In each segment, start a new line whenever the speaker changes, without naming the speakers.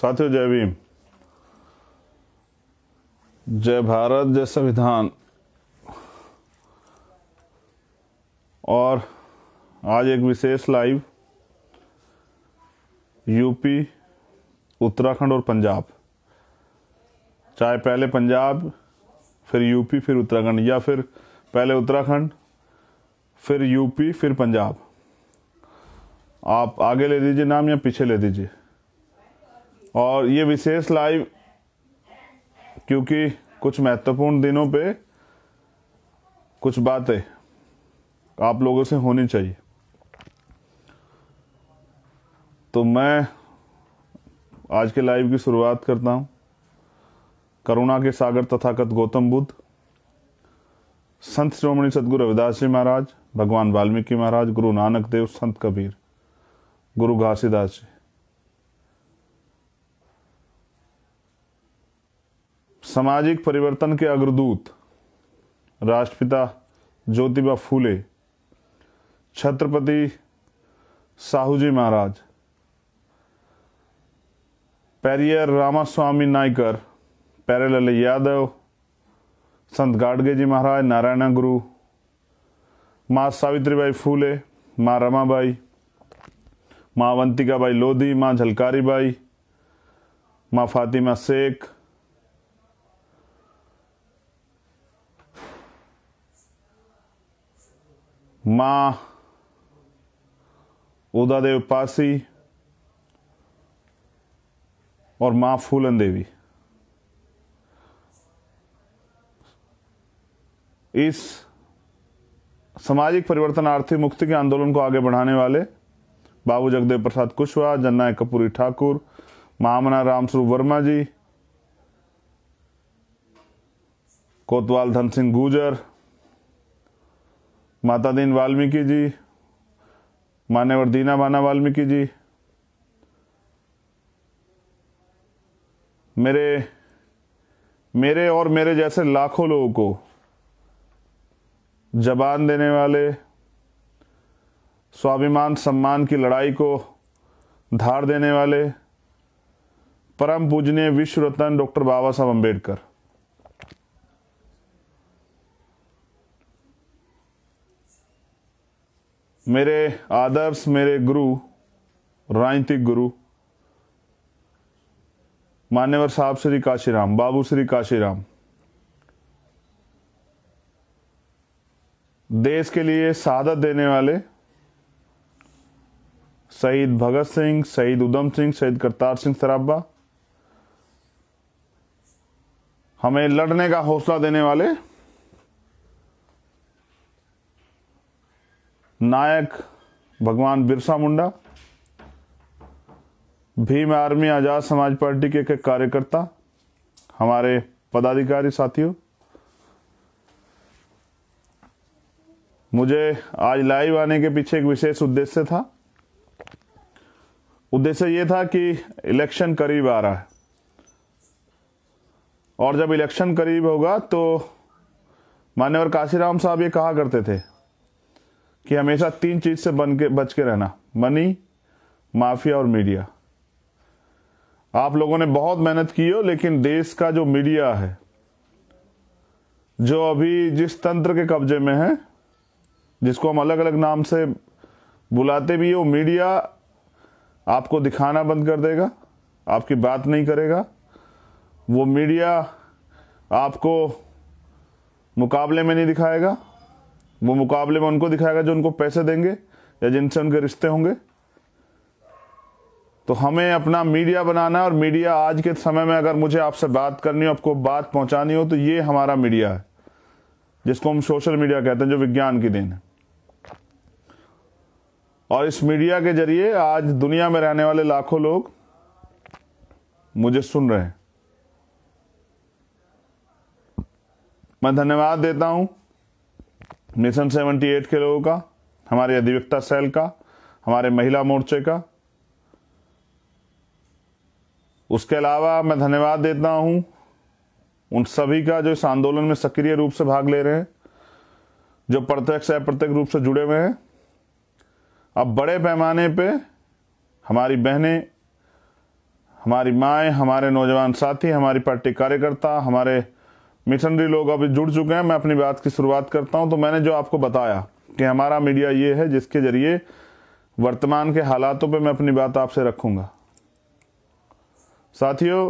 साथियों जय भीम जय भारत जय संविधान और आज एक विशेष लाइव यूपी उत्तराखंड और पंजाब चाहे पहले पंजाब फिर यूपी फिर उत्तराखंड या फिर पहले उत्तराखंड फिर यूपी फिर पंजाब आप आगे ले दीजिए नाम या पीछे ले दीजिए और ये विशेष लाइव क्योंकि कुछ महत्वपूर्ण दिनों पे कुछ बातें आप लोगों से होनी चाहिए तो मैं आज के लाइव की शुरुआत करता हूँ करुणा के सागर तथागत गौतम बुद्ध संत श्रोमणी सदगुरु रविदास जी महाराज भगवान वाल्मीकि महाराज गुरु नानक देव संत कबीर गुरु घासीदास जी सामाजिक परिवर्तन के अग्रदूत राष्ट्रपिता ज्योतिबा फूले छत्रपति साहू जी महाराज पैरियर रामास्वामी नायकर पैरेलाल यादव संत गाडगे जी महाराज नारायण गुरु माँ सावित्रीबाई फूले माँ रमाबाई माँ बाई लोधी माँ झलकारीबाई माँ फातिमा शेख मां उदा देव पासी और मां फूलन देवी इस सामाजिक परिवर्तन आर्थिक मुक्ति के आंदोलन को आगे बढ़ाने वाले बाबू जगदेव प्रसाद कुशवाहा जननायक कपूरी ठाकुर मामना रामस्वरूप वर्मा जी कोतवाल धन सिंह गुजर माता दीन वाल्मीकि जी मान्यवर दीना बाना वाल्मीकि जी मेरे मेरे और मेरे जैसे लाखों लोगों को जबान देने वाले स्वाभिमान सम्मान की लड़ाई को धार देने वाले परम पूजनीय विश्व रत्न डॉक्टर बाबा साहब अम्बेडकर मेरे आदर्श मेरे गुरु राजनीतिक गुरु मान्यवर साहब श्री काशीराम बाबू श्री काशीराम देश के लिए शहादत देने वाले शहीद भगत सिंह शहीद उधम सिंह शहीद करतार सिंह सराबा हमें लड़ने का हौसला देने वाले नायक भगवान बिरसा मुंडा भीम आर्मी आजाद समाज पार्टी के कार्यकर्ता हमारे पदाधिकारी साथियों मुझे आज लाइव आने के पीछे एक विशेष उद्देश्य था उद्देश्य ये था कि इलेक्शन करीब आ रहा है और जब इलेक्शन करीब होगा तो मान्यवर काशीराम साहब ये कहा करते थे कि हमेशा तीन चीज से बन के बच के रहना मनी माफिया और मीडिया आप लोगों ने बहुत मेहनत की हो लेकिन देश का जो मीडिया है जो अभी जिस तंत्र के कब्जे में है जिसको हम अलग अलग नाम से बुलाते भी हो मीडिया आपको दिखाना बंद कर देगा आपकी बात नहीं करेगा वो मीडिया आपको मुकाबले में नहीं दिखाएगा वो मुकाबले में उनको दिखाएगा जो उनको पैसे देंगे या जिनसे उनके रिश्ते होंगे तो हमें अपना मीडिया बनाना है और मीडिया आज के समय में अगर मुझे आपसे बात करनी हो आपको बात पहुंचानी हो तो ये हमारा मीडिया है जिसको हम सोशल मीडिया कहते हैं जो विज्ञान की देन है और इस मीडिया के जरिए आज दुनिया में रहने वाले लाखों लोग मुझे सुन रहे हैं मैं धन्यवाद देता हूं मिशन एट के लोगों का हमारे अधिवक्ता सेल का हमारे महिला मोर्चे का उसके अलावा मैं धन्यवाद देता हूं उन सभी का जो इस आंदोलन में सक्रिय रूप से भाग ले रहे हैं जो प्रत्यक्ष अप्रत्यक्ष रूप से जुड़े हुए हैं अब बड़े पैमाने पे हमारी बहनें हमारी माएँ हमारे नौजवान साथी हमारी पार्टी कार्यकर्ता हमारे मिशनरी लोग अभी जुड़ चुके हैं मैं अपनी बात की शुरुआत करता हूं तो मैंने जो आपको बताया कि हमारा मीडिया ये है जिसके जरिए वर्तमान के हालातों पे मैं अपनी बात आपसे रखूंगा साथियों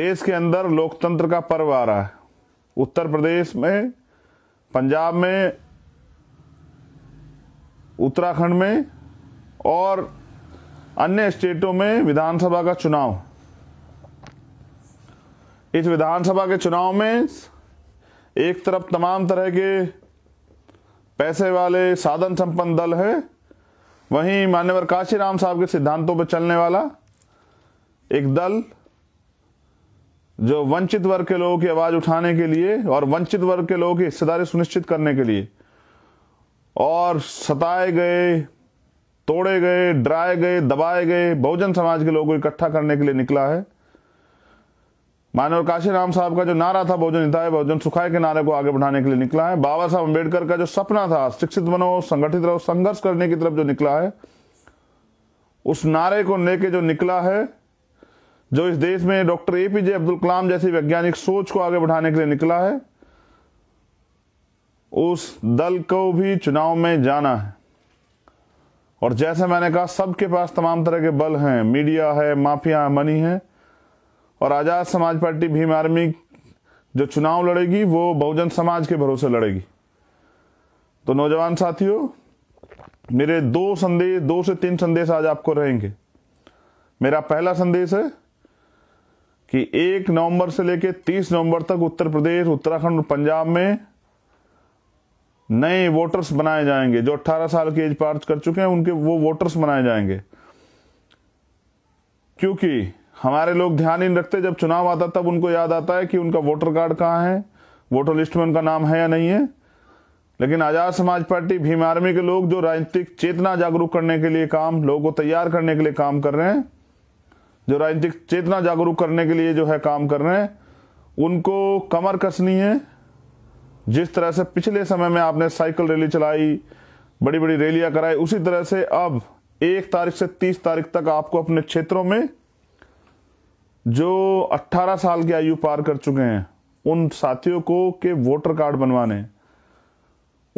देश के अंदर लोकतंत्र का पर्व आ रहा है उत्तर प्रदेश में पंजाब में उत्तराखंड में और अन्य स्टेटों में विधानसभा का चुनाव इस विधानसभा के चुनाव में एक तरफ तमाम तरह के पैसे वाले साधन संपन्न दल है वहीं मान्यवर काशीराम साहब के सिद्धांतों पर चलने वाला एक दल जो वंचित वर्ग के लोगों की आवाज उठाने के लिए और वंचित वर्ग के लोगों की हिस्सेदारी सुनिश्चित करने के लिए और सताए गए तोड़े गए डराए गए दबाए गए बहुजन समाज के लोगों को इकट्ठा करने के लिए निकला है काशी काशीराम साहब का जो नारा था बहुजन हिताय बहुजन सुखाय के नारे को आगे बढ़ाने के लिए निकला है बाबा साहब अम्बेडकर का जो सपना था शिक्षित बनो संगठित रहो संघर्ष करने की तरफ जो निकला है उस नारे को लेके जो निकला है जो इस देश में डॉक्टर एपीजे अब्दुल कलाम जैसी वैज्ञानिक सोच को आगे बढ़ाने के लिए निकला है उस दल को भी चुनाव में जाना है और जैसे मैंने कहा सबके पास तमाम तरह के बल हैं मीडिया है माफिया है मनी है और आज़ाद समाज पार्टी भीम आर्मी जो चुनाव लड़ेगी वो बहुजन समाज के भरोसे लड़ेगी तो नौजवान साथियों मेरे दो संदेश दो से तीन संदेश आज आपको रहेंगे मेरा पहला संदेश है कि एक नवंबर से लेकर तीस नवंबर तक उत्तर प्रदेश उत्तराखंड और पंजाब में नए वोटर्स बनाए जाएंगे जो 18 साल की एज पार कर चुके हैं उनके वो वोटर्स बनाए जाएंगे क्योंकि हमारे लोग ध्यान ही नहीं रखते जब चुनाव आता तब उनको याद आता है कि उनका वोटर कार्ड कहाँ है वोटर लिस्ट में उनका नाम है या नहीं है लेकिन आजाद समाज पार्टी भीम आर्मी के लोग जो राजनीतिक चेतना जागरूक करने के लिए काम लोगों को तैयार करने के लिए काम कर रहे हैं जो राजनीतिक चेतना जागरूक करने के लिए जो है काम कर रहे हैं उनको कमर कसनी है जिस तरह से पिछले समय में आपने साइकिल रैली चलाई बड़ी बड़ी रैलियां कराई उसी तरह से अब एक तारीख से तीस तारीख तक आपको अपने क्षेत्रों में जो 18 साल की आयु पार कर चुके हैं उन साथियों को के वोटर कार्ड बनवाने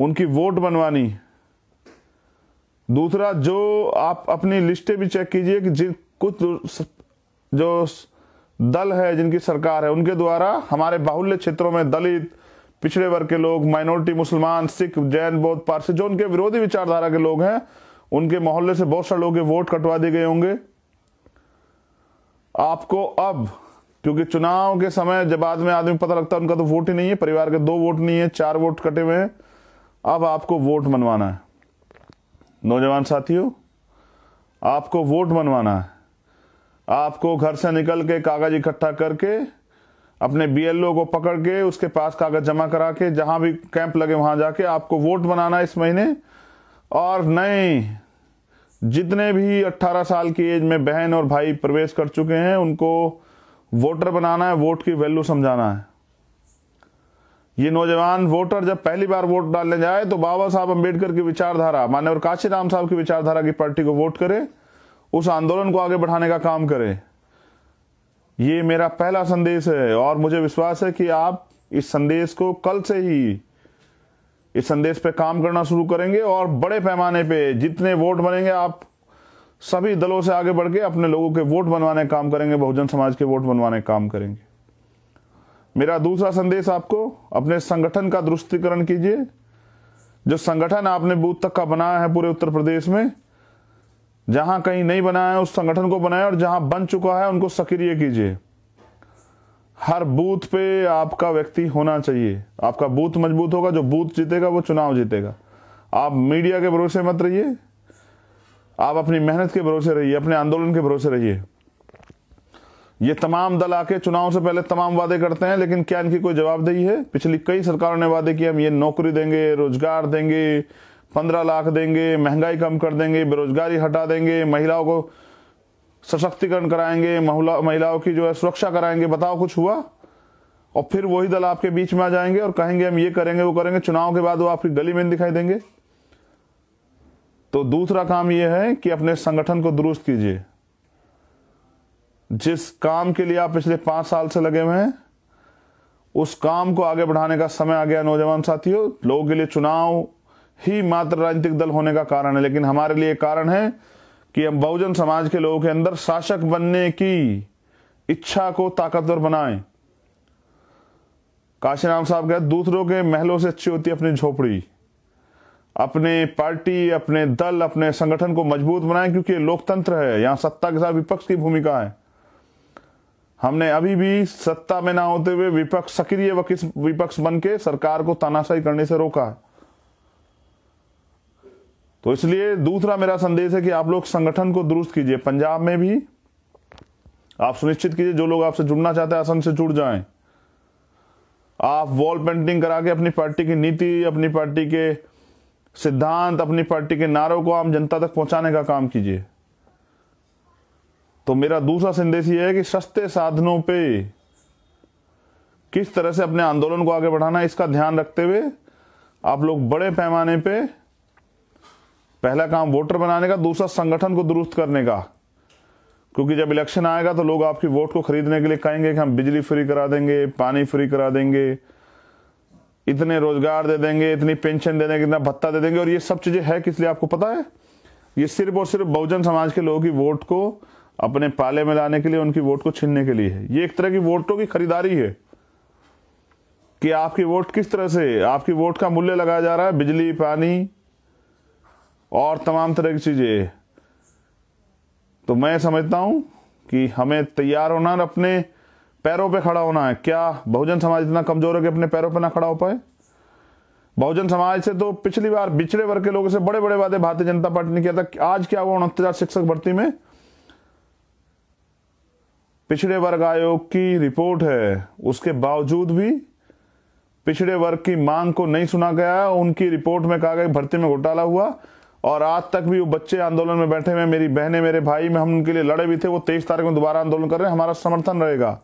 उनकी वोट बनवानी दूसरा जो आप अपनी लिस्टें भी चेक कीजिए कि जिन कुछ जो दल है जिनकी सरकार है उनके द्वारा हमारे बाहुल्य क्षेत्रों में दलित पिछड़े वर्ग के लोग माइनॉरिटी मुसलमान सिख जैन बौद्ध पारसी जो उनके विरोधी विचारधारा के लोग हैं उनके मोहल्ले से बहुत सारे लोगों के वोट कटवा दिए गए होंगे आपको अब क्योंकि चुनाव के समय जब बाद में आदमी पता लगता है उनका तो वोट ही नहीं है परिवार के दो वोट नहीं है चार वोट कटे हुए हैं अब आपको वोट मनवाना है नौजवान साथियों आपको वोट मनवाना है आपको घर से निकल के कागज इकट्ठा करके अपने बीएलओ को पकड़ के उसके पास कागज जमा करा के जहां भी कैंप लगे वहां जाके आपको वोट बनाना है इस महीने और नहीं जितने भी 18 साल की एज में बहन और भाई प्रवेश कर चुके हैं उनको वोटर बनाना है वोट की वैल्यू समझाना है ये नौजवान वोटर जब पहली बार वोट डालने जाए तो बाबा साहब अंबेडकर की विचारधारा और काशीराम साहब की विचारधारा की पार्टी को वोट करे उस आंदोलन को आगे बढ़ाने का काम करे ये मेरा पहला संदेश है और मुझे विश्वास है कि आप इस संदेश को कल से ही इस संदेश पे काम करना शुरू करेंगे और बड़े पैमाने पे जितने वोट बनेंगे आप सभी दलों से आगे बढ़ के अपने लोगों के वोट बनवाने काम करेंगे बहुजन समाज के वोट बनवाने काम करेंगे मेरा दूसरा संदेश आपको अपने संगठन का दुरुस्तीकरण कीजिए जो संगठन आपने बूथ तक का बनाया है पूरे उत्तर प्रदेश में जहां कहीं नहीं बनाया है उस संगठन को बनाए और जहां बन चुका है उनको सक्रिय कीजिए हर बूथ पे आपका व्यक्ति होना चाहिए आपका बूथ मजबूत होगा जो बूथ जीतेगा वो चुनाव जीतेगा आप मीडिया के भरोसे मत रहिए आप अपनी मेहनत के भरोसे रहिए अपने आंदोलन के भरोसे रहिए ये तमाम दल आके चुनाव से पहले तमाम वादे करते हैं लेकिन क्या इनकी कोई जवाबदेही है पिछली कई सरकारों ने वादे किए हम ये नौकरी देंगे रोजगार देंगे पंद्रह लाख देंगे महंगाई कम कर देंगे बेरोजगारी हटा देंगे महिलाओं को सशक्तिकरण कराएंगे महिला महिलाओं की जो है सुरक्षा कराएंगे बताओ कुछ हुआ और फिर वही दल आपके बीच में आ जाएंगे और कहेंगे हम ये करेंगे वो करेंगे चुनाव के बाद वो आपकी गली में दिखाई देंगे तो दूसरा काम यह है कि अपने संगठन को दुरुस्त कीजिए जिस काम के लिए आप पिछले पांच साल से लगे हुए हैं उस काम को आगे बढ़ाने का समय आ गया नौजवान साथियों लोगों के लिए चुनाव ही मात्र राजनीतिक दल होने का कारण है लेकिन हमारे लिए कारण है कि हम बहुजन समाज के लोगों के अंदर शासक बनने की इच्छा को ताकतवर बनाएं काशीराम साहब कहते दूसरों के महलों से अच्छी होती अपनी झोपड़ी अपने पार्टी अपने दल अपने संगठन को मजबूत बनाएं क्योंकि लोकतंत्र है यहां सत्ता के साथ विपक्ष की भूमिका है हमने अभी भी सत्ता में ना होते हुए विपक्ष सक्रिय विपक्ष बन के सरकार को तानाशाही करने से रोका है तो इसलिए दूसरा मेरा संदेश है कि आप लोग संगठन को दुरुस्त कीजिए पंजाब में भी आप सुनिश्चित कीजिए जो लोग आपसे जुड़ना चाहते हैं आसन से जुड़ जाए आप वॉल पेंटिंग करा के अपनी पार्टी की नीति अपनी पार्टी के सिद्धांत अपनी पार्टी के नारों को आम जनता तक पहुंचाने का काम कीजिए तो मेरा दूसरा संदेश यह है कि सस्ते साधनों पे किस तरह से अपने आंदोलन को आगे बढ़ाना इसका ध्यान रखते हुए आप लोग बड़े पैमाने पे पहला काम वोटर बनाने का दूसरा संगठन को दुरुस्त करने का क्योंकि जब इलेक्शन आएगा तो लोग आपकी वोट को खरीदने के लिए कहेंगे कि हम बिजली फ्री करा देंगे पानी फ्री करा देंगे इतने रोजगार दे देंगे इतनी पेंशन दे देंगे इतना भत्ता दे देंगे और ये सब चीजें है किस लिए आपको पता है ये सिर्फ और सिर्फ बहुजन समाज के लोगों की वोट को अपने पाले में लाने के लिए उनकी वोट को छीनने के लिए है ये एक तरह की वोटों की खरीदारी है कि आपकी वोट किस तरह से आपकी वोट का मूल्य लगाया जा रहा है बिजली पानी और तमाम तरह की चीज़ें तो मैं समझता हूं कि हमें तैयार होना और अपने पैरों पे खड़ा होना है क्या बहुजन समाज इतना कमजोर है कि अपने पैरों पे ना खड़ा हो पाए बहुजन समाज से तो पिछली बार बिछड़े वर्ग के लोगों से बड़े बड़े वादे भारतीय जनता पार्टी ने किया था आज क्या हुआ उनहत्तर शिक्षक भर्ती में पिछड़े वर्ग आयोग की रिपोर्ट है उसके बावजूद भी पिछड़े वर्ग की मांग को नहीं सुना गया उनकी रिपोर्ट में कहा गया भर्ती में घोटाला हुआ और आज तक भी वो बच्चे आंदोलन में बैठे हुए मेरी बहने मेरे भाई में हम उनके लिए लड़े भी थे वो तेईस तारीख में दोबारा आंदोलन कर रहे हैं हमारा समर्थन रहेगा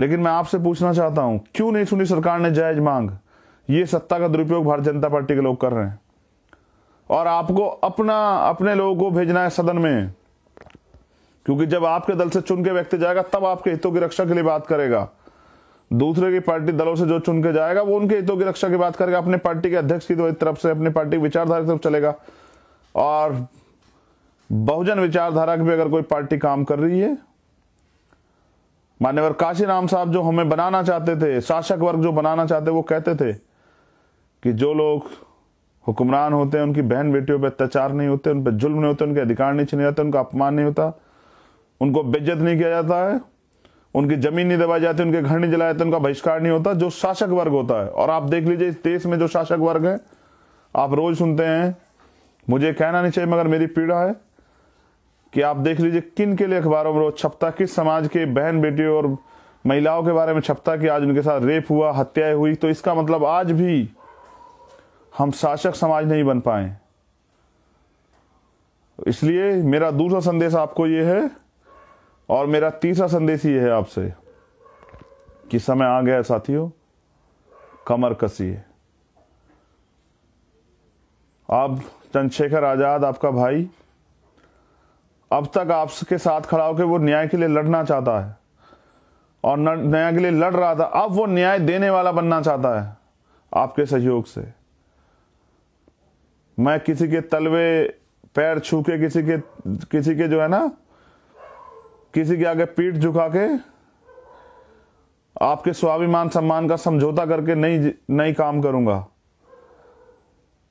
लेकिन मैं आपसे पूछना चाहता हूं क्यों नहीं सुनी सरकार ने जायज मांग ये सत्ता का दुरुपयोग भारतीय जनता पार्टी के लोग कर रहे हैं और आपको अपना अपने लोगों को भेजना है सदन में क्योंकि जब आपके दल से चुन के व्यक्ति जाएगा तब आपके हितों की रक्षा के लिए बात करेगा दूसरे की पार्टी दलों से जो चुन के जाएगा वो उनके हितों की रक्षा की बात करेगा अपने पार्टी के अध्यक्ष की तो तरफ से अपनी पार्टी की विचारधारा की तरफ चलेगा और बहुजन विचारधारा की भी अगर कोई पार्टी काम कर रही है मान्यवर काशीराम साहब जो हमें बनाना चाहते थे शासक वर्ग जो बनाना चाहते वो कहते थे कि जो लोग हुक्मरान होते हैं उनकी बहन बेटियों पर अत्याचार नहीं होते उन पर जुल्म नहीं होते उनके अधिकार नहीं छीने जाते उनका अपमान नहीं होता उनको बेज्जत नहीं किया जाता है उनकी जमीन नहीं दबाई जाती उनके घर नहीं जलाए जाते उनका बहिष्कार नहीं होता जो शासक वर्ग होता है और आप देख लीजिए इस देश में जो शासक वर्ग है आप रोज सुनते हैं मुझे कहना नहीं चाहिए मगर मेरी पीड़ा है कि आप देख लीजिए किन के लिए अखबारों में रोज छपता किस समाज के बहन बेटी और महिलाओं के बारे में छपता कि आज उनके साथ रेप हुआ हत्याएं हुई तो इसका मतलब आज भी हम शासक समाज नहीं बन पाए इसलिए मेरा दूसरा संदेश आपको ये है और मेरा तीसरा संदेश ये है आपसे कि समय आ गया साथियों कमर है अब चंद्रशेखर आजाद आपका भाई अब तक आपके साथ खड़ा होकर वो न्याय के लिए लड़ना चाहता है और न्याय के लिए लड़ रहा था अब वो न्याय देने वाला बनना चाहता है आपके सहयोग से मैं किसी के तलवे पैर छू के किसी के किसी के जो है ना किसी के आगे पीठ झुका के आपके स्वाभिमान सम्मान का समझौता करके नहीं नहीं काम करूंगा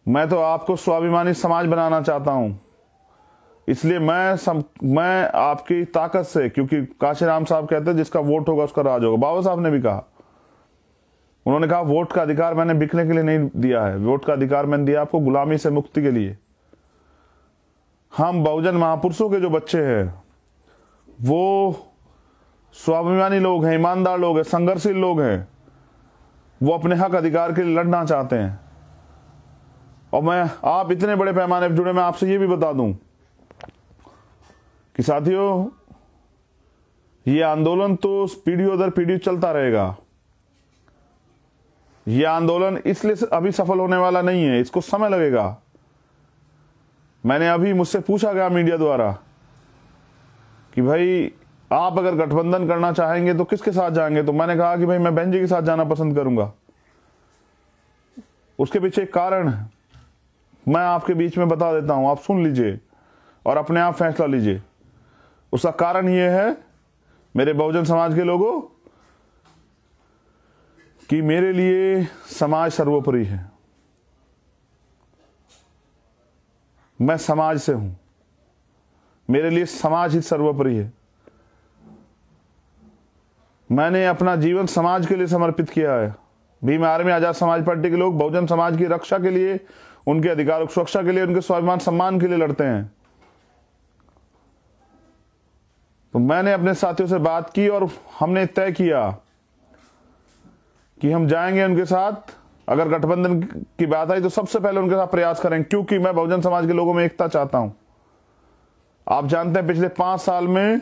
मैं तो आपको स्वाभिमानी समाज बनाना चाहता हूं इसलिए मैं सम, मैं आपकी ताकत से क्योंकि काशीराम साहब कहते हैं जिसका वोट होगा उसका राज होगा बाबा साहब ने भी कहा उन्होंने कहा वोट का अधिकार मैंने बिकने के लिए नहीं दिया है वोट का अधिकार मैंने दिया आपको गुलामी से मुक्ति के लिए हम बहुजन महापुरुषों के जो बच्चे हैं वो स्वाभिमानी लोग हैं ईमानदार लोग हैं संघर्षशील लोग हैं वो अपने हक अधिकार के लिए लड़ना चाहते हैं और मैं आप इतने बड़े पैमाने पर जुड़े मैं आपसे ये भी बता दूं कि साथियों ये आंदोलन तो पीढ़ियों दर पीढ़ी चलता रहेगा यह आंदोलन इसलिए अभी सफल होने वाला नहीं है इसको समय लगेगा मैंने अभी मुझसे पूछा गया मीडिया द्वारा कि भाई आप अगर गठबंधन करना चाहेंगे तो किसके साथ जाएंगे तो मैंने कहा कि भाई मैं बहन जी के साथ जाना पसंद करूंगा उसके पीछे एक कारण है मैं आपके बीच में बता देता हूं आप सुन लीजिए और अपने आप फैसला लीजिए उसका कारण यह है मेरे बहुजन समाज के लोगों कि मेरे लिए समाज सर्वोपरि है मैं समाज से हूं मेरे लिए समाज ही सर्वोपरि है मैंने अपना जीवन समाज के लिए समर्पित किया है भीम आर्मी आजाद समाज पार्टी के लोग बहुजन समाज की रक्षा के लिए उनके अधिकारों की सुरक्षा के लिए उनके स्वाभिमान सम्मान के लिए लड़ते हैं तो मैंने अपने साथियों से बात की और हमने तय किया कि हम जाएंगे उनके साथ अगर गठबंधन की बात आई तो सबसे पहले उनके साथ प्रयास करें क्योंकि मैं बहुजन समाज के लोगों में एकता चाहता हूं आप जानते हैं पिछले पांच साल में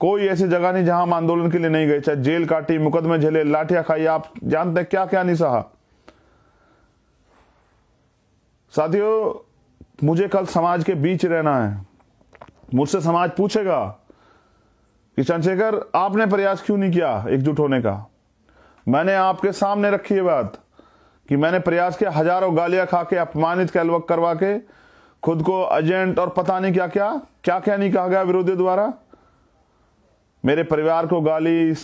कोई ऐसी जगह नहीं जहां हम आंदोलन के लिए नहीं गए चाहे जेल काटी मुकदमे झेले लाठियां खाई आप जानते हैं क्या क्या नहीं सहा साथियों मुझे कल समाज के बीच रहना है मुझसे समाज पूछेगा कि चंद्रशेखर आपने प्रयास क्यों नहीं किया एकजुट होने का मैंने आपके सामने रखी है बात कि मैंने प्रयास किया हजारों गालियां खा के अपमानित करवा के खुद को एजेंट और पता नहीं क्या क्या क्या क्या नहीं कहा गया विरोधी द्वारा मेरे परिवार को गाली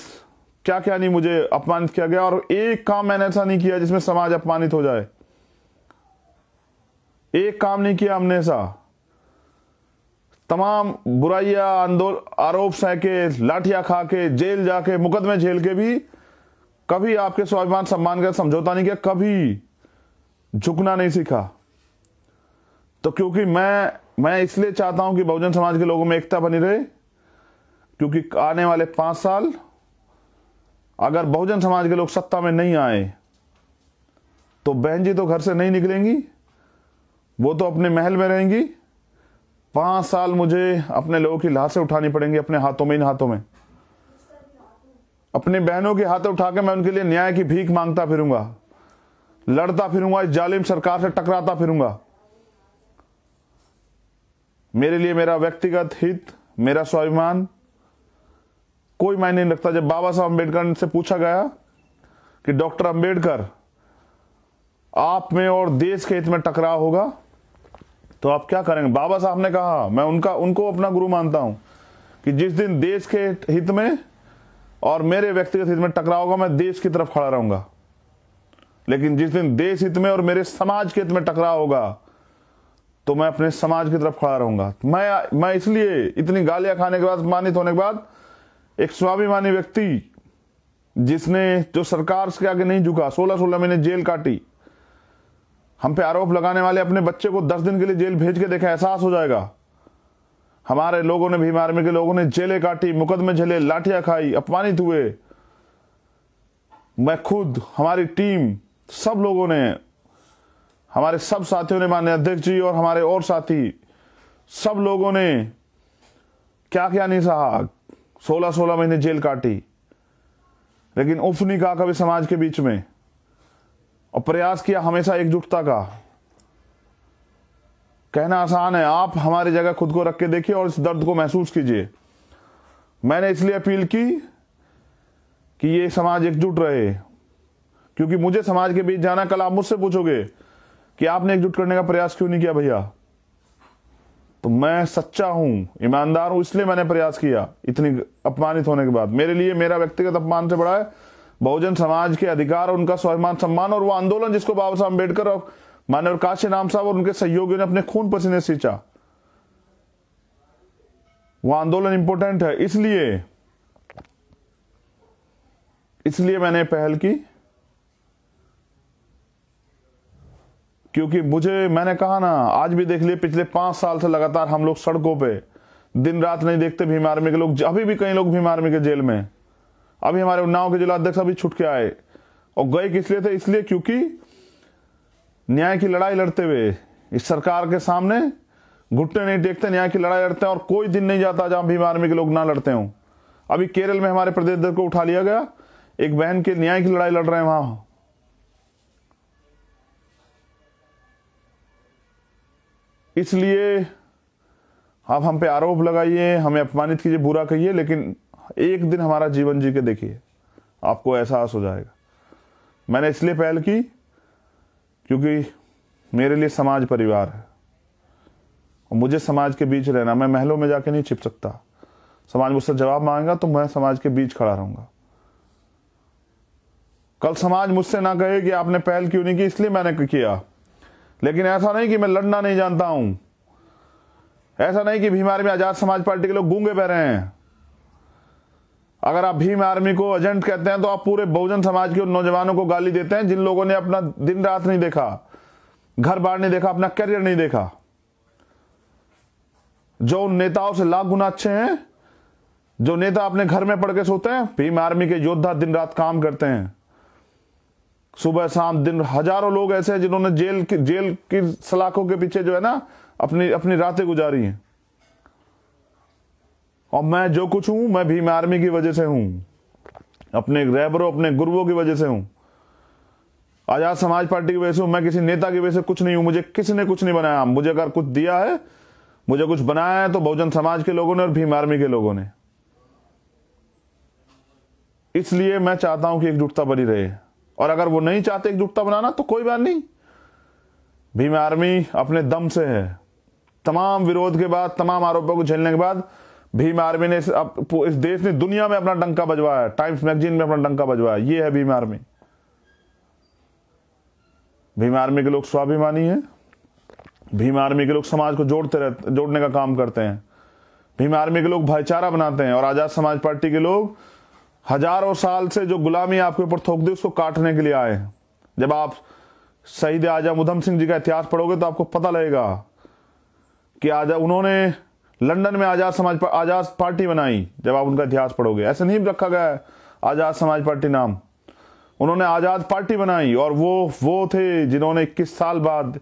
क्या क्या नहीं मुझे अपमानित किया गया और एक काम मैंने ऐसा नहीं किया जिसमें समाज अपमानित हो जाए एक काम नहीं किया हमने ऐसा तमाम बुराइया आंदोलन आरोप सह के लाठिया खा के जेल जाके मुकदमे झेल के भी कभी आपके स्वाभिमान सम्मान का समझौता नहीं किया कभी झुकना नहीं सीखा तो क्योंकि मैं मैं इसलिए चाहता हूं कि बहुजन समाज के लोगों में एकता बनी रहे क्योंकि आने वाले पांच साल अगर बहुजन समाज के लोग सत्ता में नहीं आए तो बहन जी तो घर से नहीं निकलेंगी वो तो अपने महल में रहेंगी पांच साल मुझे अपने लोगों की लाशें उठानी पड़ेंगी अपने हाथों में इन हाथों में अपनी बहनों के हाथ उठाकर मैं उनके लिए न्याय की भीख मांगता फिरूंगा लड़ता फिरूंगा इस जालिम सरकार से टकराता फिरूंगा मेरे लिए मेरा व्यक्तिगत हित मेरा स्वाभिमान कोई मायने नहीं रखता जब बाबा साहब अम्बेडकर से पूछा गया कि डॉक्टर अंबेडकर आप में और देश के हित में टकराव होगा तो आप क्या करेंगे बाबा साहब ने कहा मैं उनका उनको अपना गुरु मानता हूं कि जिस दिन देश के हित में और मेरे व्यक्तिगत हित में टकराव होगा मैं देश की तरफ खड़ा रहूंगा लेकिन जिस दिन देश हित में और मेरे समाज के हित में टकराव होगा तो मैं अपने समाज की तरफ खड़ा रहूंगा मैं मैं इसलिए इतनी गालियां खाने के बाद मानित होने के बाद एक स्वाभिमानी व्यक्ति जिसने जो सरकार के आगे नहीं झुका सोलह सोलह महीने जेल काटी हम पे आरोप लगाने वाले अपने बच्चे को दस दिन के लिए जेल भेज के देखे एहसास हो जाएगा हमारे लोगों ने भीम आर्मी के लोगों ने जेलें काटी मुकदमे झेले लाठियां खाई अपमानित हुए मैं खुद हमारी टीम सब लोगों ने हमारे सब साथियों ने मान्य अध्यक्ष जी और हमारे और साथी सब लोगों ने क्या क्या नहीं सहा सोलह सोलह महीने जेल काटी लेकिन उफ नहीं कहा कभी समाज के बीच में और प्रयास किया हमेशा एकजुटता का कहना आसान है आप हमारी जगह खुद को रख के देखिए और इस दर्द को महसूस कीजिए मैंने इसलिए अपील की कि ये समाज एकजुट रहे क्योंकि मुझे समाज के बीच जाना कल आप मुझसे पूछोगे कि आपने एकजुट करने का प्रयास क्यों नहीं किया भैया तो मैं सच्चा हूं ईमानदार हूं इसलिए मैंने प्रयास किया इतनी अपमानित होने के बाद मेरे लिए मेरा व्यक्तिगत अपमान से बड़ा है बहुजन समाज के अधिकार और उनका स्वाभिमान सम्मान और वो आंदोलन जिसको बाबा साहब अम्बेडकर और मान्यवर काशी नाम साहब और उनके सहयोगियों ने अपने खून पसीने सींचा वो आंदोलन इंपोर्टेंट है इसलिए इसलिए मैंने पहल की क्योंकि मुझे मैंने कहा ना आज भी देख लिए पिछले पांच साल से लगातार हम लोग सड़कों पे दिन रात नहीं देखते भीम आर्मी के लोग अभी भी कई लोग भीम आर्मी के जेल में अभी हमारे उन्नाव के जिला अध्यक्ष अभी छुट के आए और गए किस लिए थे इसलिए क्योंकि न्याय की लड़ाई लड़ते हुए इस सरकार के सामने घुटने नहीं देखते न्याय की लड़ाई लड़ते हैं और कोई दिन नहीं जाता जहां भीम आर्मी के लोग ना लड़ते हों अभी केरल में हमारे प्रदेश दल को उठा लिया गया एक बहन के न्याय की लड़ाई लड़ रहे हैं वहां इसलिए आप हम पे आरोप लगाइए हमें अपमानित कीजिए बुरा कहिए लेकिन एक दिन हमारा जीवन जी के देखिए आपको एहसास हो जाएगा मैंने इसलिए पहल की क्योंकि मेरे लिए समाज परिवार है और मुझे समाज के बीच रहना मैं महलों में जाके नहीं छिप सकता समाज मुझसे जवाब मांगेगा तो मैं समाज के बीच खड़ा रहूंगा कल समाज मुझसे ना कहे कि आपने पहल क्यों नहीं की इसलिए मैंने किया लेकिन ऐसा नहीं कि मैं लड़ना नहीं जानता हूं ऐसा नहीं कि भीम आर्मी आजाद समाज पार्टी के लोग गूंगे बह रहे हैं अगर आप भीम आर्मी को एजेंट कहते हैं तो आप पूरे बहुजन समाज के उन नौजवानों को गाली देते हैं जिन लोगों ने अपना दिन रात नहीं देखा घर बार नहीं देखा अपना करियर नहीं देखा जो उन नेताओं से लाख गुना अच्छे हैं जो नेता अपने घर में पड़ के सोते हैं भीम आर्मी के योद्धा दिन रात काम करते हैं सुबह शाम दिन हजारों लोग ऐसे हैं जिन्होंने जेल की जेल की सलाखों के पीछे जो है ना अपनी अपनी रातें गुजारी हैं और मैं जो कुछ हूं मैं भीम आर्मी की वजह से हूं अपने रहबरों अपने गुरुओं की वजह से हूं आजाद समाज पार्टी की वजह से हूं मैं किसी नेता की वजह से कुछ नहीं हूं मुझे किसने कुछ नहीं बनाया मुझे अगर कुछ दिया है मुझे कुछ बनाया है तो बहुजन समाज के लोगों ने और भीम आर्मी के लोगों ने इसलिए मैं चाहता हूं कि एकजुटता बनी रहे और अगर वो नहीं चाहते एकजुटता बनाना तो कोई बात नहीं भीम आर्मी अपने दम से है तमाम विरोध के बाद तमाम आरोपों को झेलने के बाद भीम आर्मी ने इस, अप, इस देश ने दुनिया में अपना डंका बजवाया टाइम्स मैगजीन में अपना डंका बजवाया ये है भीम आर्मी भीम आर्मी के लोग स्वाभिमानी हैं भीम आर्मी के लोग समाज को जोड़ते रहते जोड़ने का काम करते हैं भीम आर्मी के लोग भाईचारा बनाते हैं और आजाद समाज पार्टी के लोग हजारों साल से जो गुलामी आपके ऊपर थोक दी उसको काटने के लिए आए जब आप शहीद आजा उधम सिंह जी का इतिहास पढ़ोगे तो आपको पता लगेगा कि आजा उन्होंने लंदन में आजाद समाज पर आजाद पार्टी बनाई जब आप उनका इतिहास पढ़ोगे ऐसे नहीं रखा गया है आजाद समाज पार्टी नाम उन्होंने आजाद पार्टी बनाई और वो वो थे जिन्होंने इक्कीस साल बाद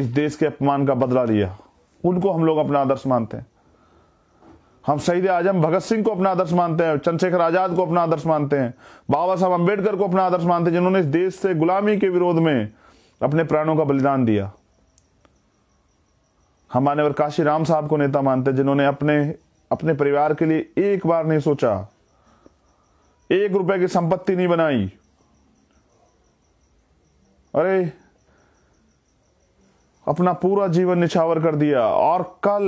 इस देश के अपमान का बदला लिया उनको हम लोग अपना आदर्श मानते हैं हम शहीद आजम भगत सिंह को अपना आदर्श मानते हैं चंद्रशेखर आजाद को अपना आदर्श मानते हैं बाबा साहब अम्बेडकर को अपना आदर्श मानते हैं जिन्होंने इस देश से गुलामी के विरोध में अपने प्राणों का बलिदान दिया हम मान्यवर काशी राम साहब को नेता मानते हैं जिन्होंने अपने अपने परिवार के लिए एक बार नहीं सोचा एक रुपए की संपत्ति नहीं बनाई अरे अपना पूरा जीवन निछावर कर दिया और कल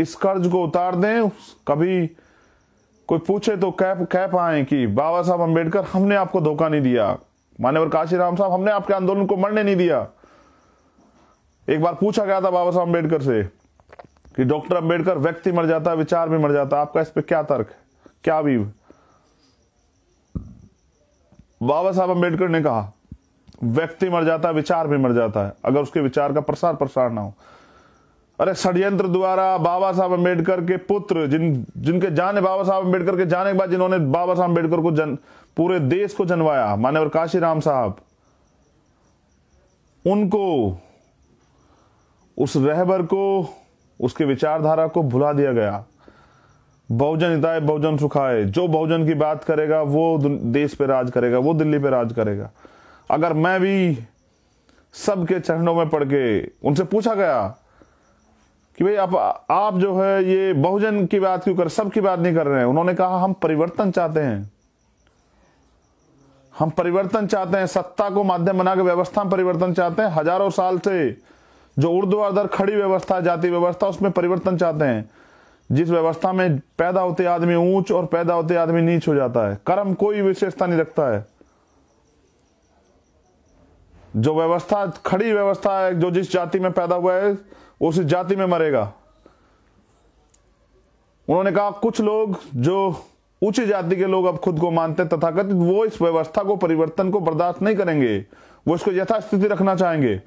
इस कर्ज को उतार दें कभी कोई पूछे तो कह कह पाए कि बाबा साहब अम्बेडकर हमने आपको धोखा नहीं दिया मान्यवर काशीराम साहब हमने आपके आंदोलन को मरने नहीं दिया एक बार पूछा गया था बाबा साहब अम्बेडकर से कि डॉक्टर अम्बेडकर व्यक्ति मर जाता है विचार भी मर जाता है आपका इस पर क्या तर्क क्या भी बाबा साहब अम्बेडकर ने कहा व्यक्ति मर जाता है विचार भी मर जाता है अगर उसके विचार का प्रसार प्रसार ना हो अरे षडयंत्र द्वारा बाबा साहब अम्बेडकर के पुत्र जिन जिनके जाने बाबा साहब अम्बेडकर के जाने के बाद जिन्होंने बाबा साहब अम्बेडकर को जन पूरे देश को जनवाया मान्यवर काशी राम साहब उनको उस रहबर को उसके विचारधारा को भुला दिया गया बहुजन हिताए बहुजन सुखाए जो बहुजन की बात करेगा वो देश पे राज करेगा वो दिल्ली पे राज करेगा अगर मैं भी सबके चरणों में पड़ के उनसे पूछा गया कि भाई आप आप जो है ये बहुजन की बात क्यों कर सब की बात नहीं कर रहे हैं उन्होंने कहा हम परिवर्तन चाहते हैं हम परिवर्तन चाहते हैं सत्ता को माध्यम बनाकर व्यवस्था में परिवर्तन चाहते हैं हजारों साल से जो उर्ध्वाधर खड़ी व्यवस्था जाति व्यवस्था उसमें परिवर्तन चाहते हैं जिस व्यवस्था में पैदा होते आदमी ऊंच और पैदा होते आदमी नीच हो जाता है कर्म कोई विशेषता नहीं रखता है जो व्यवस्था खड़ी व्यवस्था है जो जिस जाति में पैदा हुआ है उस जाति में मरेगा उन्होंने कहा कुछ लोग जो उच्च जाति के लोग अब खुद को मानते तथाकथित वो इस व्यवस्था को परिवर्तन को बर्दाश्त नहीं करेंगे वो इसको यथास्थिति रखना चाहेंगे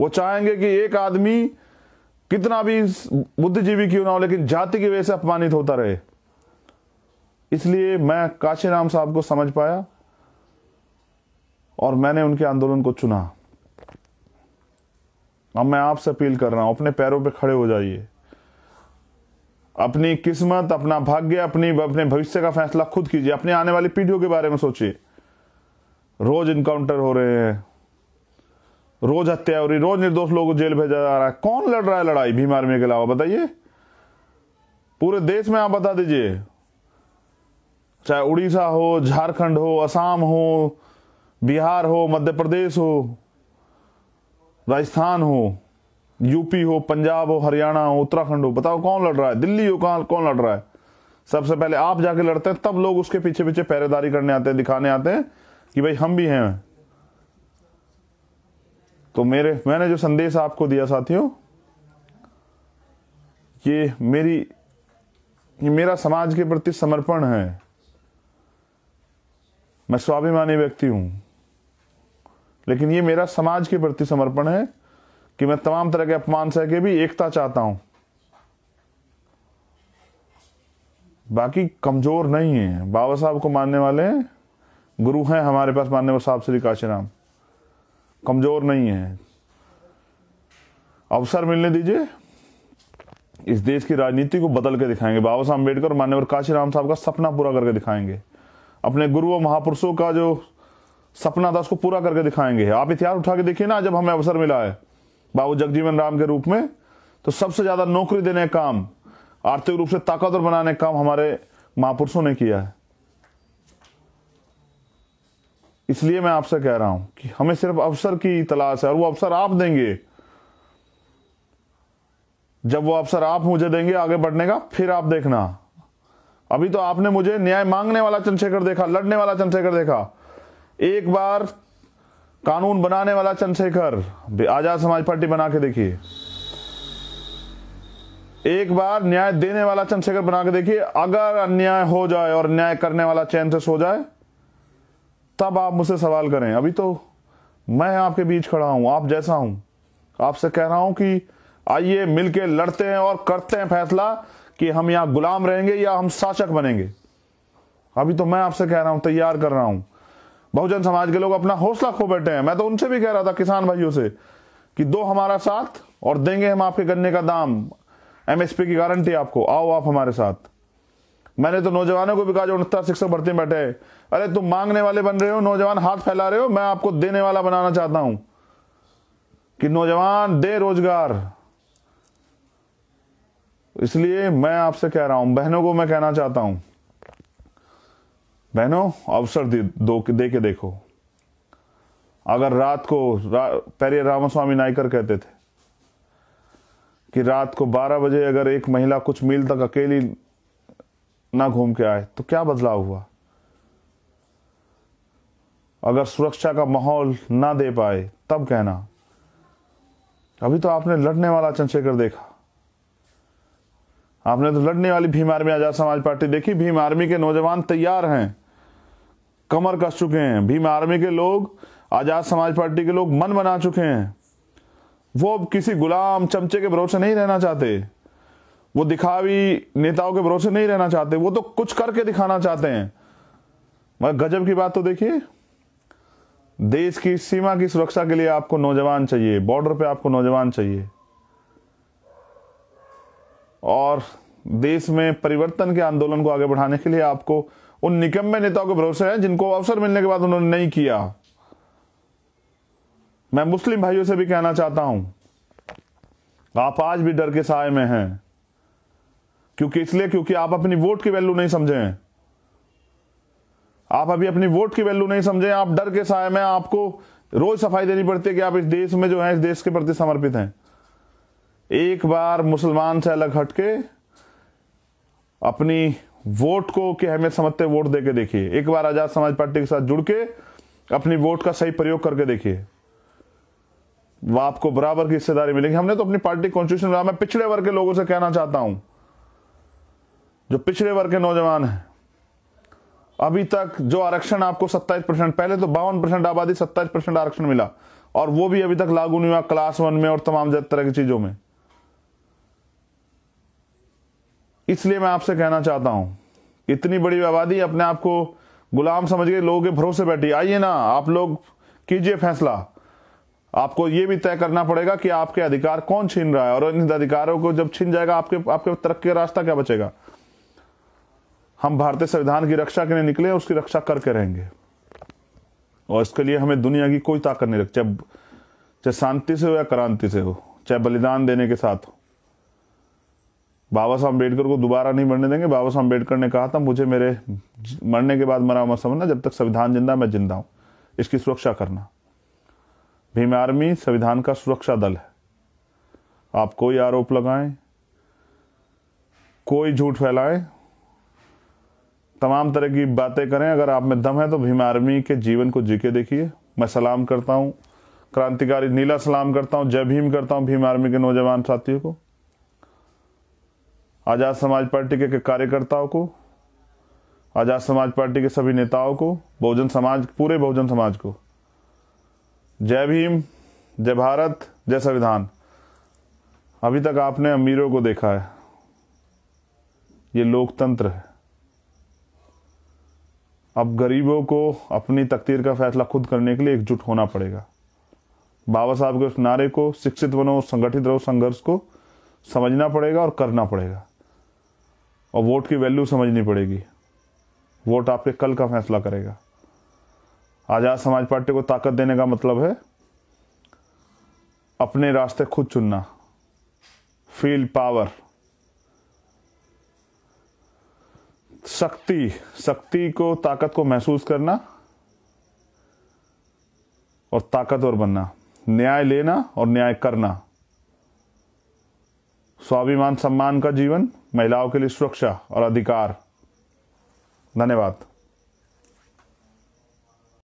वो चाहेंगे कि एक आदमी कितना भी बुद्धिजीवी क्यों ना हो लेकिन जाति की वजह से अपमानित होता रहे इसलिए मैं काशीराम साहब को समझ पाया और मैंने उनके आंदोलन को चुना अब मैं आपसे अपील कर रहा हूं अपने पैरों पे खड़े हो जाइए अपनी किस्मत अपना भाग्य अपनी अपने भविष्य का फैसला खुद कीजिए अपने आने वाली पीढ़ियों के बारे में सोचिए रोज इनकाउंटर हो रहे हैं रोज हत्या हो रही रोज निर्दोष लोगों को जेल भेजा जा रहा है कौन लड़ रहा है लड़ाई भीम आर्मी के अलावा बताइए पूरे देश में आप बता दीजिए चाहे उड़ीसा हो झारखंड हो असम हो बिहार हो मध्य प्रदेश हो राजस्थान हो यूपी हो पंजाब हो हरियाणा हो उत्तराखंड हो बताओ कौन लड़ रहा है दिल्ली हो कहा कौन लड़ रहा है सबसे पहले आप जाके लड़ते हैं तब लोग उसके पीछे पीछे पहरेदारी करने आते हैं दिखाने आते हैं कि भाई हम भी हैं तो मेरे मैंने जो संदेश आपको दिया साथियों ये मेरी ये मेरा समाज के प्रति समर्पण है मैं स्वाभिमानी व्यक्ति हूं लेकिन ये मेरा समाज के प्रति समर्पण है कि मैं तमाम तरह के अपमान सह के भी एकता चाहता हूं बाकी कमजोर नहीं है बाबा साहब को मानने वाले हैं गुरु हैं हमारे पास मानने वाले साहब श्री काशीराम कमजोर नहीं है अवसर मिलने दीजिए इस देश की राजनीति को बदल के दिखाएंगे बाबा साहब अम्बेडकर और मान्यवर काशीराम साहब का सपना पूरा करके दिखाएंगे अपने गुरु और महापुरुषों का जो सपना था उसको पूरा करके दिखाएंगे आप इतिहास उठा के देखिए ना जब हमें अवसर मिला है बाबू जगजीवन राम के रूप में तो सबसे ज्यादा नौकरी देने काम आर्थिक रूप से ताकतवर बनाने काम हमारे महापुरुषों ने किया है इसलिए मैं आपसे कह रहा हूं कि हमें सिर्फ अवसर की तलाश है और वो अवसर आप देंगे जब वो अवसर आप मुझे देंगे आगे बढ़ने का फिर आप देखना अभी तो आपने मुझे न्याय मांगने वाला चंद्रशेखर देखा लड़ने वाला चंद्रशेखर देखा एक बार कानून बनाने वाला चंद्रशेखर आजाद समाज पार्टी बना के देखिए एक बार न्याय देने वाला चंद्रशेखर बना के देखिए अगर अन्याय हो जाए और न्याय करने वाला चैंसेस हो जाए तब आप मुझसे सवाल करें अभी तो मैं आपके बीच खड़ा हूं आप जैसा हूं आपसे कह रहा हूं कि आइए मिलके लड़ते हैं और करते हैं फैसला कि हम यहां गुलाम रहेंगे या हम शासक बनेंगे अभी तो मैं आपसे कह रहा हूं तैयार कर रहा हूं बहुजन समाज के लोग अपना हौसला खो बैठे हैं मैं तो उनसे भी कह रहा था किसान भाइयों से कि दो हमारा साथ और देंगे हम आपके गन्ने का दाम एमएसपी की गारंटी आपको आओ आप हमारे साथ मैंने तो नौजवानों को भी कहा जो उनहत्तर शिक्षक भर्ती बैठे अरे तुम मांगने वाले बन रहे हो नौजवान हाथ फैला रहे हो मैं आपको देने वाला बनाना चाहता हूं कि नौजवान दे रोजगार इसलिए मैं आपसे कह रहा हूं बहनों को मैं कहना चाहता हूं बहनों अवसर दे दो दे के देखो अगर रात को रा, पहले रामास्वामी नायकर कहते थे कि रात को 12 बजे अगर एक महिला कुछ मील तक अकेली ना घूम के आए तो क्या बदलाव हुआ अगर सुरक्षा का माहौल ना दे पाए तब कहना अभी तो आपने लड़ने वाला चंद्रशेखर देखा आपने तो लड़ने वाली भीम आर्मी आजाद समाज पार्टी देखी भीम आर्मी के नौजवान तैयार हैं कमर कस चुके हैं भीम आर्मी के लोग आजाद समाज पार्टी के लोग मन बना चुके हैं वो अब किसी गुलाम चमचे के भरोसे नहीं रहना चाहते वो दिखावी नेताओं के भरोसे नहीं रहना चाहते वो तो कुछ करके दिखाना चाहते हैं मगर गजब की बात तो देखिए देश की सीमा की सुरक्षा के लिए आपको नौजवान चाहिए बॉर्डर पे आपको नौजवान चाहिए और देश में परिवर्तन के आंदोलन को आगे बढ़ाने के लिए आपको उन निकम्बे नेताओं के भरोसे हैं जिनको अवसर मिलने के बाद उन्होंने नहीं किया मैं मुस्लिम भाइयों से भी कहना चाहता हूं आप आज भी डर के साय में हैं क्योंकि इसलिए क्योंकि आप अपनी वोट की वैल्यू नहीं समझे आप अभी अपनी वोट की वैल्यू नहीं समझे आप डर के साय में आपको रोज सफाई देनी पड़ती है कि आप इस देश में जो है इस देश के प्रति समर्पित हैं एक बार मुसलमान से अलग हटके अपनी वोट को क्या अहमियत समझते वोट दे के देखिए एक बार आजाद समाज पार्टी के साथ जुड़ के अपनी वोट का सही प्रयोग करके देखिए वह आपको बराबर की हिस्सेदारी मिलेगी हमने तो अपनी पार्टी कॉन्स्टिट्यूशन बनाया मैं पिछड़े वर्ग के लोगों से कहना चाहता हूं जो पिछड़े वर्ग के नौजवान हैं अभी तक जो आरक्षण आपको 27 परसेंट पहले तो बावन परसेंट आबादी 27 परसेंट आरक्षण मिला और वो भी अभी तक लागू नहीं हुआ क्लास वन में और तमाम तरह की चीजों में इसलिए मैं आपसे कहना चाहता हूं इतनी बड़ी आबादी अपने आप को गुलाम समझ के लोगों के भरोसे बैठी आइए ना आप लोग कीजिए फैसला आपको ये भी तय करना पड़ेगा कि आपके अधिकार कौन छीन रहा है और इन अधिकारों को जब छीन जाएगा आपके आपके तरक्की का रास्ता क्या बचेगा हम भारतीय संविधान की रक्षा के लिए निकले उसकी रक्षा करके रहेंगे और इसके लिए हमें दुनिया की कोई ताकत नहीं रख चाहे चाहे शांति से हो या क्रांति से हो चाहे बलिदान देने के साथ हो बाबा साहब अम्बेडकर को दोबारा नहीं मरने देंगे बाबा साहब अम्बेडकर ने कहा था मुझे मेरे मरने के बाद मरा मत समझना जब तक संविधान जिंदा मैं जिंदा हूं इसकी सुरक्षा करना भीम आर्मी संविधान का सुरक्षा दल है आप कोई आरोप लगाएं कोई झूठ फैलाएं तमाम तरह की बातें करें अगर आप में दम है तो भीम आर्मी के जीवन को जी के देखिए मैं सलाम करता हूं क्रांतिकारी नीला सलाम करता हूं जय भीम करता हूं भीम आर्मी के नौजवान साथियों को आज़ाद समाज पार्टी के कार्यकर्ताओं को आज़ाद समाज पार्टी के सभी नेताओं को बहुजन समाज पूरे बहुजन समाज को जय भीम जय भारत जय संविधान अभी तक आपने अमीरों को देखा है ये लोकतंत्र है अब गरीबों को अपनी तकदीर का फैसला खुद करने के लिए एकजुट होना पड़ेगा बाबा साहब के उस नारे को शिक्षित बनो संगठित रहो संघर्ष को समझना पड़ेगा और करना पड़ेगा और वोट की वैल्यू समझनी पड़ेगी वोट आपके कल का फैसला करेगा आज़ाद समाज पार्टी को ताकत देने का मतलब है अपने रास्ते खुद चुनना फील पावर शक्ति शक्ति को ताकत को महसूस करना और ताकतवर बनना न्याय लेना और न्याय करना स्वाभिमान सम्मान का जीवन महिलाओं के लिए सुरक्षा और अधिकार धन्यवाद